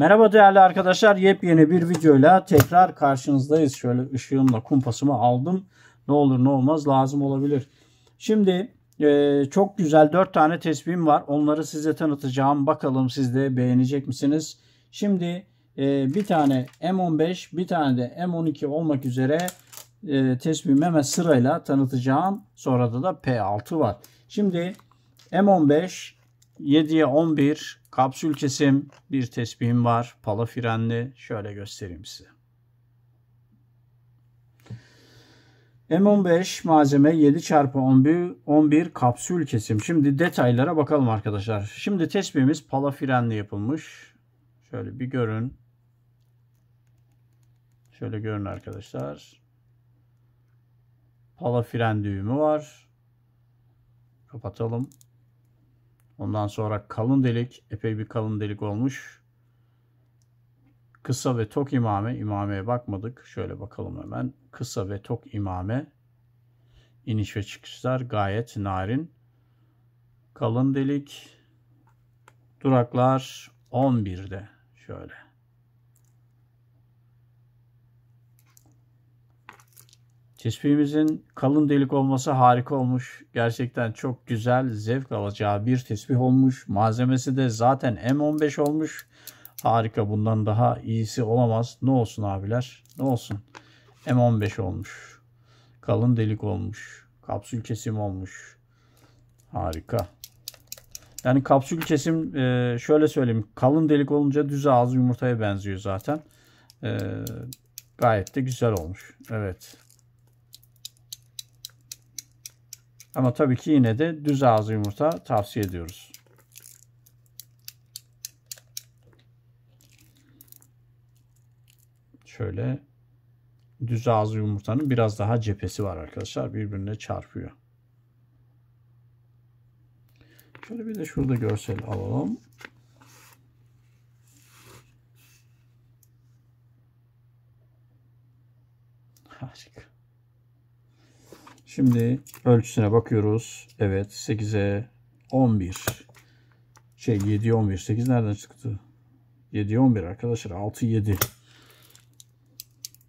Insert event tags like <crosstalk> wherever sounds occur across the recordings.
Merhaba değerli arkadaşlar. Yepyeni bir videoyla tekrar karşınızdayız. Şöyle ışığımla kumpasımı aldım. Ne olur ne olmaz lazım olabilir. Şimdi e, çok güzel 4 tane tespihim var. Onları size tanıtacağım. Bakalım siz de beğenecek misiniz? Şimdi e, bir tane M15 bir tane de M12 olmak üzere e, tespihimi hemen sırayla tanıtacağım. Sonra da da P6 var. Şimdi M15 7'ye 11 kapsül kesim bir tesbihim var. Pala frenli. Şöyle göstereyim size. M15 malzeme 7 çarpı 11, 11 kapsül kesim. Şimdi detaylara bakalım arkadaşlar. Şimdi tespihimiz pala frenli yapılmış. Şöyle bir görün. Şöyle görün arkadaşlar. Pala fren düğümü var. Kapatalım. Ondan sonra kalın delik, epey bir kalın delik olmuş. Kısa ve tok imame, imameye bakmadık. Şöyle bakalım hemen. Kısa ve tok imame. İniş ve çıkışlar gayet narin. Kalın delik. Duraklar 11'de. Şöyle. Tesbihimizin kalın delik olması harika olmuş. Gerçekten çok güzel, zevk alacağı bir tespih olmuş. Malzemesi de zaten M15 olmuş. Harika bundan daha iyisi olamaz. Ne olsun abiler? Ne olsun? M15 olmuş. Kalın delik olmuş. Kapsül kesim olmuş. Harika. Yani kapsül kesim e, şöyle söyleyeyim. Kalın delik olunca düz ağız yumurtaya benziyor zaten. E, gayet de güzel olmuş. Evet. Ama tabii ki yine de düz ağzı yumurta tavsiye ediyoruz. Şöyle düz ağzı yumurtanın biraz daha cephesi var arkadaşlar. Birbirine çarpıyor. Şöyle bir de şurada görsel alalım. Harika. Şimdi ölçüsüne bakıyoruz. Evet 8'e 11. Şey 7'ye 11. 8 nereden çıktı? 7'ye 11 arkadaşlar. 6 7.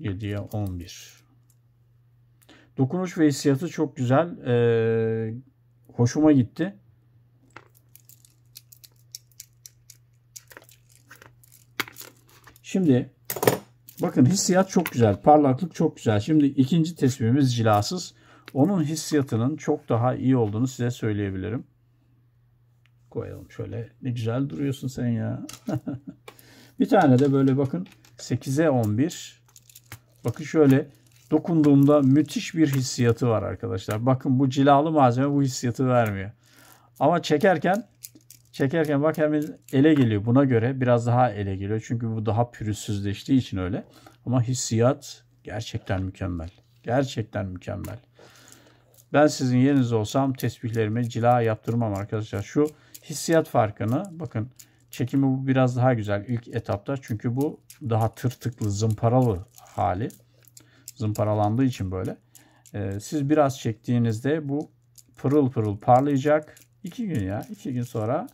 7'ye 11. Dokunuş ve hissiyatı çok güzel. Ee, hoşuma gitti. Şimdi bakın hissiyat çok güzel. Parlaklık çok güzel. Şimdi ikinci tespitimiz cilasız onun hissiyatının çok daha iyi olduğunu size söyleyebilirim. Koyalım şöyle. Ne güzel duruyorsun sen ya. <laughs> bir tane de böyle bakın 8'e 11. Bakın şöyle dokunduğumda müthiş bir hissiyatı var arkadaşlar. Bakın bu cilalı malzeme bu hissiyatı vermiyor. Ama çekerken çekerken bak hemen ele geliyor. Buna göre biraz daha ele geliyor. Çünkü bu daha pürüzsüzleştiği için öyle. Ama hissiyat gerçekten mükemmel. Gerçekten mükemmel. Ben sizin yerinizde olsam tesbihlerimi cila yaptırmam arkadaşlar. Şu hissiyat farkını bakın çekimi bu biraz daha güzel ilk etapta. Çünkü bu daha tırtıklı zımparalı hali. Zımparalandığı için böyle. Ee, siz biraz çektiğinizde bu pırıl pırıl parlayacak. İki gün ya iki gün sonra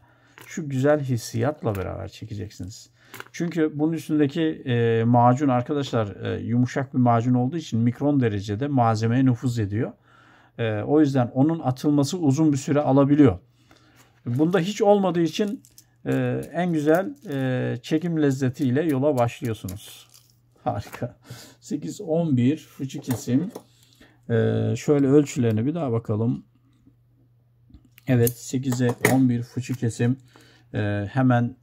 şu güzel hissiyatla beraber çekeceksiniz. Çünkü bunun üstündeki e, macun arkadaşlar e, yumuşak bir macun olduğu için mikron derecede malzemeye nüfuz ediyor. E, o yüzden onun atılması uzun bir süre alabiliyor. Bunda hiç olmadığı için e, en güzel e, çekim lezzetiyle yola başlıyorsunuz. Harika. 8, 11, fıçı kesim. E, şöyle ölçülerini bir daha bakalım. Evet 8'e 11 fıçı kesim. E, hemen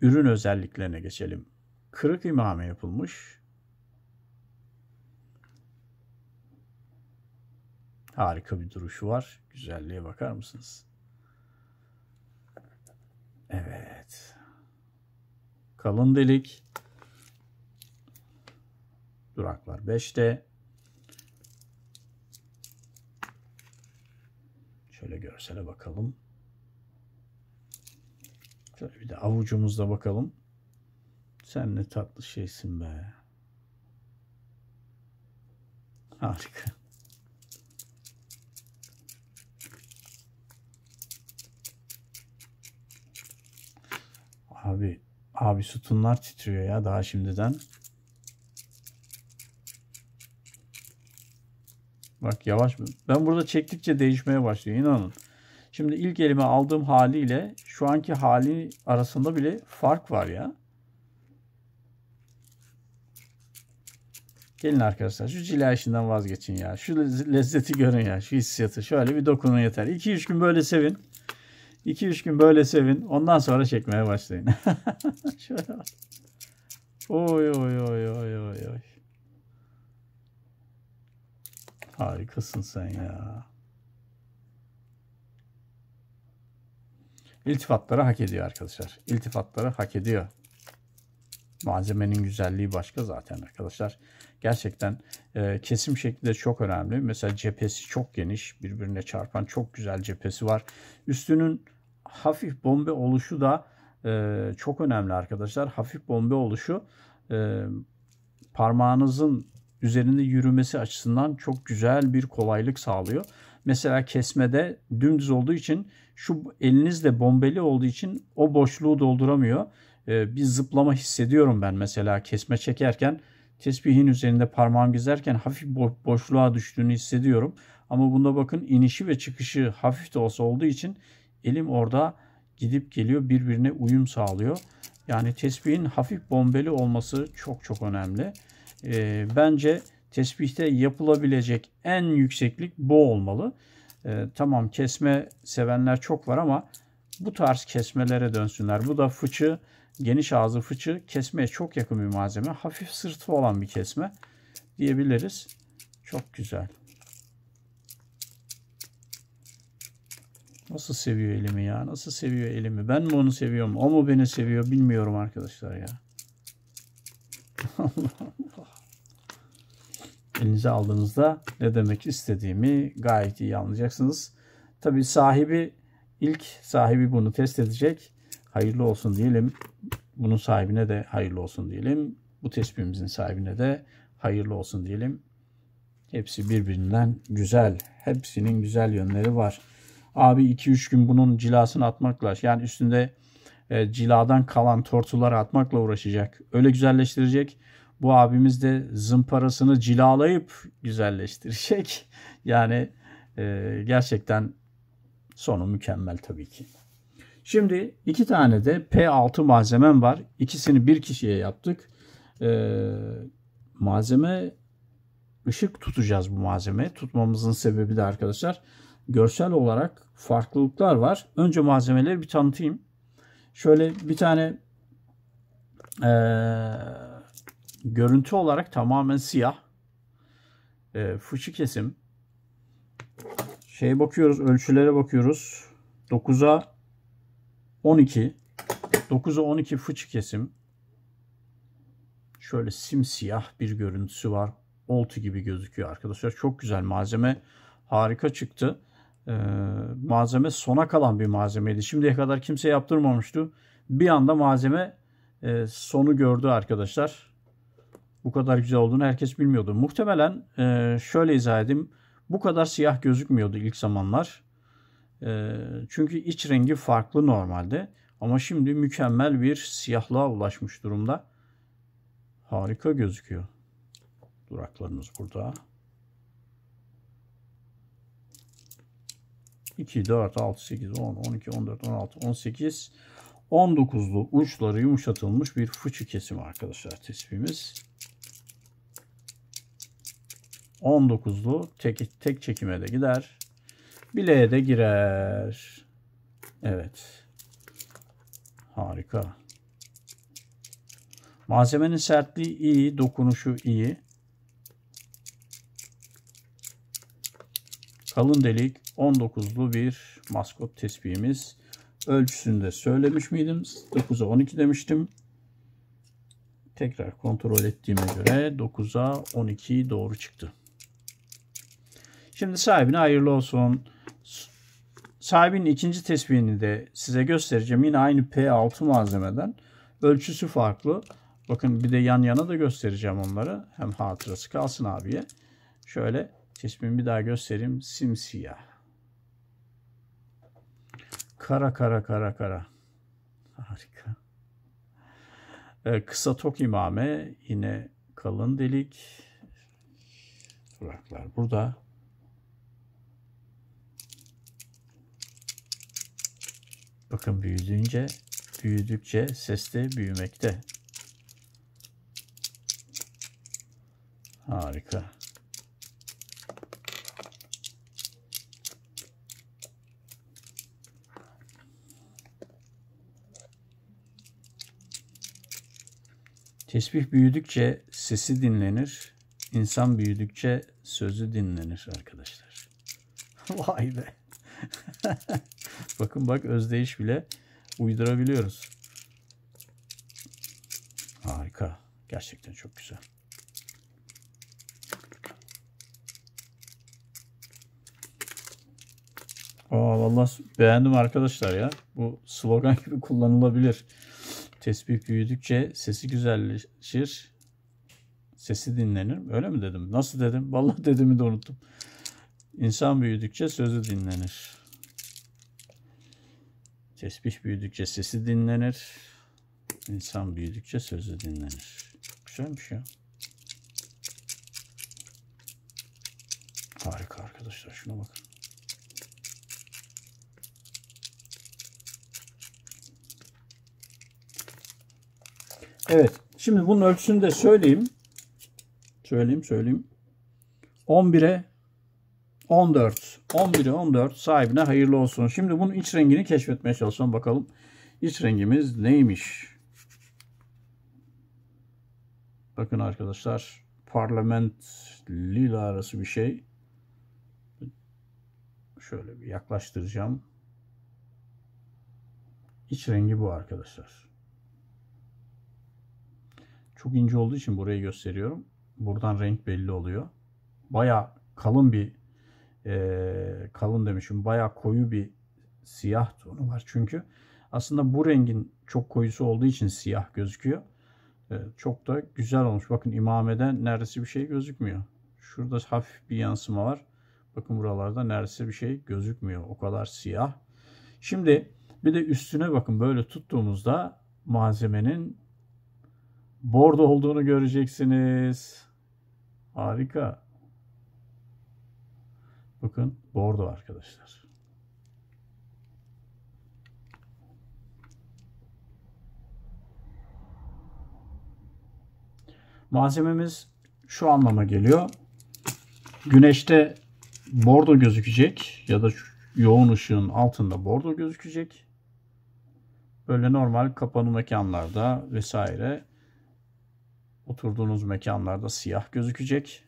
ürün özelliklerine geçelim. Kırık imame yapılmış. Harika bir duruşu var. Güzelliğe bakar mısınız? Evet. Kalın delik. Duraklar 5'te. Şöyle görsele bakalım. Şöyle bir de avucumuzda bakalım. Sen ne tatlı şeysin be. Harika. Abi abi sütunlar titriyor ya daha şimdiden. Bak yavaş mı? Ben burada çektikçe değişmeye başlıyor inanın. Şimdi ilk elime aldığım haliyle şu anki hali arasında bile fark var ya. Gelin arkadaşlar şu cila işinden vazgeçin ya. Şu lezzeti görün ya. Şu hissiyatı şöyle bir dokunun yeter. 2-3 gün böyle sevin. 2-3 gün böyle sevin. Ondan sonra çekmeye başlayın. <laughs> Şöyle bak. Oy oy oy oy oy oy. Harikasın sen ya. İltifatları hak ediyor arkadaşlar. İltifatları hak ediyor. Malzemenin güzelliği başka zaten arkadaşlar. Gerçekten e, kesim şekli de çok önemli. Mesela cephesi çok geniş. Birbirine çarpan çok güzel cephesi var. Üstünün hafif bombe oluşu da e, çok önemli arkadaşlar. Hafif bombe oluşu e, parmağınızın üzerinde yürümesi açısından çok güzel bir kolaylık sağlıyor. Mesela kesmede dümdüz olduğu için şu elinizde bombeli olduğu için o boşluğu dolduramıyor. Ee, bir zıplama hissediyorum ben mesela kesme çekerken tesbihin üzerinde parmağım gezerken hafif boşluğa düştüğünü hissediyorum. Ama bunda bakın inişi ve çıkışı hafif de olsa olduğu için Elim orada gidip geliyor birbirine uyum sağlıyor. Yani tesbihin hafif bombeli olması çok çok önemli. E, bence tesbihte yapılabilecek en yükseklik bu olmalı. E, tamam kesme sevenler çok var ama bu tarz kesmelere dönsünler. Bu da fıçı, geniş ağzı fıçı kesmeye çok yakın bir malzeme. Hafif sırtı olan bir kesme diyebiliriz. Çok güzel. Nasıl seviyor elimi ya? Nasıl seviyor elimi? Ben mi onu seviyorum? O mu beni seviyor? Bilmiyorum arkadaşlar ya. <laughs> Elinize aldığınızda ne demek istediğimi gayet iyi anlayacaksınız. Tabi sahibi ilk sahibi bunu test edecek. Hayırlı olsun diyelim. Bunun sahibine de hayırlı olsun diyelim. Bu tespihimizin sahibine de hayırlı olsun diyelim. Hepsi birbirinden güzel. Hepsinin güzel yönleri var. Abi 2-3 gün bunun cilasını atmakla yani üstünde e, ciladan kalan tortuları atmakla uğraşacak. Öyle güzelleştirecek. Bu abimiz de zımparasını cilalayıp güzelleştirecek. <laughs> Yani e, gerçekten sonu mükemmel tabii ki. Şimdi iki tane de P6 malzemem var. İkisini bir kişiye yaptık. Ee, malzeme ışık tutacağız bu malzeme. Tutmamızın sebebi de arkadaşlar görsel olarak farklılıklar var. Önce malzemeleri bir tanıtayım. Şöyle bir tane e, görüntü olarak tamamen siyah. E, fıçı kesim. Şey bakıyoruz, ölçülere bakıyoruz. 9'a 12. 9'a 12 fıçı kesim. Şöyle simsiyah bir görüntüsü var. Oltu gibi gözüküyor arkadaşlar. Çok güzel malzeme. Harika çıktı e, malzeme sona kalan bir malzemeydi. Şimdiye kadar kimse yaptırmamıştı. Bir anda malzeme e, sonu gördü arkadaşlar. Bu kadar güzel olduğunu herkes bilmiyordu. Muhtemelen e, şöyle izah edeyim. Bu kadar siyah gözükmüyordu ilk zamanlar. E, çünkü iç rengi farklı normalde. Ama şimdi mükemmel bir siyahlığa ulaşmış durumda. Harika gözüküyor. Duraklarımız burada. 2, 4, 6, 8, 10, 12, 14, 16, 18, 19'lu uçları yumuşatılmış bir fıçı kesimi arkadaşlar tespihimiz. 19'lu tek, tek çekime de gider. Bileğe de girer. Evet. Harika. Malzemenin sertliği iyi, dokunuşu iyi. Kalın delik 19'lu bir maskot tespihimiz. Ölçüsünü de söylemiş miydim? 9'a 12 demiştim. Tekrar kontrol ettiğime göre 9'a 12 doğru çıktı. Şimdi sahibine hayırlı olsun. Sahibinin ikinci tespihini de size göstereceğim. Yine aynı P6 malzemeden. Ölçüsü farklı. Bakın bir de yan yana da göstereceğim onları. Hem hatırası kalsın abiye. Şöyle Çeşmemi bir daha göstereyim. Simsiyah. Kara kara kara kara. Harika. Ee, kısa tok imame yine kalın delik. Duraklar burada. Bakın büyüdüğünce, büyüdükçe ses de büyümekte. Harika. Tesbih büyüdükçe sesi dinlenir, insan büyüdükçe sözü dinlenir arkadaşlar. <laughs> Vay be. <laughs> Bakın bak özdeyiş bile uydurabiliyoruz. Harika. Gerçekten çok güzel. Aa vallahi beğendim arkadaşlar ya. Bu slogan gibi kullanılabilir. Tesbih büyüdükçe sesi güzelleşir. Sesi dinlenir. Öyle mi dedim? Nasıl dedim? <laughs> Vallahi dediğimi de unuttum. İnsan büyüdükçe sözü dinlenir. Tesbih büyüdükçe sesi dinlenir. İnsan büyüdükçe sözü dinlenir. Güzelmiş ya. Harika arkadaşlar. Şuna bakın. Evet. Şimdi bunun ölçüsünü de söyleyeyim. Söyleyeyim söyleyeyim. 11'e 14. 11'e 14 sahibine hayırlı olsun. Şimdi bunun iç rengini keşfetmeye çalışalım. Bakalım iç rengimiz neymiş? Bakın arkadaşlar parlament lila arası bir şey. Şöyle bir yaklaştıracağım. İç rengi bu arkadaşlar. Çok ince olduğu için burayı gösteriyorum. Buradan renk belli oluyor. Baya kalın bir e, kalın demişim. Baya koyu bir siyah tonu var. Çünkü aslında bu rengin çok koyusu olduğu için siyah gözüküyor. E, çok da güzel olmuş. Bakın imameden neredeyse bir şey gözükmüyor. Şurada hafif bir yansıma var. Bakın buralarda neredeyse bir şey gözükmüyor. O kadar siyah. Şimdi bir de üstüne bakın böyle tuttuğumuzda malzemenin bordo olduğunu göreceksiniz. Harika. Bakın bordo arkadaşlar. Malzememiz şu anlama geliyor. Güneşte bordo gözükecek ya da yoğun ışığın altında bordo gözükecek. Böyle normal kapalı mekanlarda vesaire Oturduğunuz mekanlarda siyah gözükecek.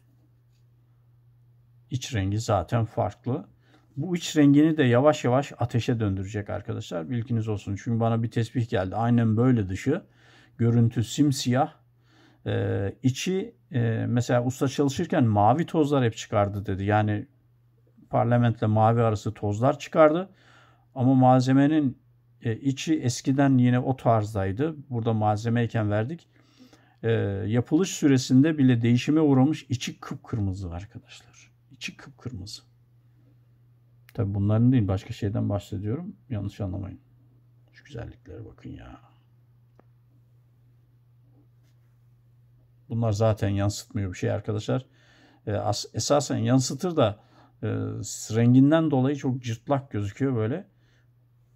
İç rengi zaten farklı. Bu iç rengini de yavaş yavaş ateşe döndürecek arkadaşlar. Bilginiz olsun. Çünkü bana bir tesbih geldi. Aynen böyle dışı. Görüntü simsiyah. Ee, içi e, mesela usta çalışırken mavi tozlar hep çıkardı dedi. Yani parlamentle mavi arası tozlar çıkardı. Ama malzemenin e, içi eskiden yine o tarzdaydı. Burada malzemeyken verdik e, yapılış süresinde bile değişime uğramış içi kıpkırmızı arkadaşlar. İçi kıpkırmızı. Tabi bunların değil başka şeyden bahsediyorum. Yanlış anlamayın. Şu güzelliklere bakın ya. Bunlar zaten yansıtmıyor bir şey arkadaşlar. E, as, esasen yansıtır da e, renginden dolayı çok cırtlak gözüküyor böyle.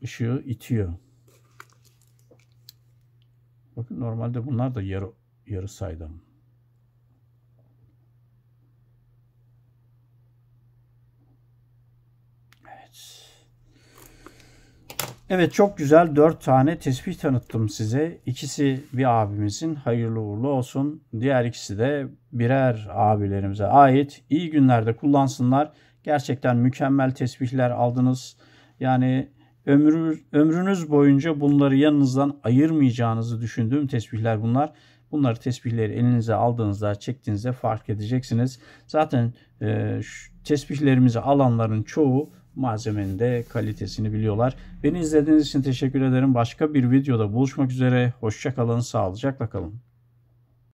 Işığı itiyor. Bakın normalde bunlar da yarı yarı saydam. Evet. Evet çok güzel dört tane tespih tanıttım size. İkisi bir abimizin hayırlı uğurlu olsun. Diğer ikisi de birer abilerimize ait. İyi günlerde kullansınlar. Gerçekten mükemmel tesbihler aldınız. Yani ömrü, ömrünüz boyunca bunları yanınızdan ayırmayacağınızı düşündüğüm tesbihler bunlar. Bunları tesbihleri elinize aldığınızda, çektiğinizde fark edeceksiniz. Zaten e, tesbihlerimizi alanların çoğu malzemenin de kalitesini biliyorlar. Beni izlediğiniz için teşekkür ederim. Başka bir videoda buluşmak üzere. Hoşçakalın, sağlıcakla kalın.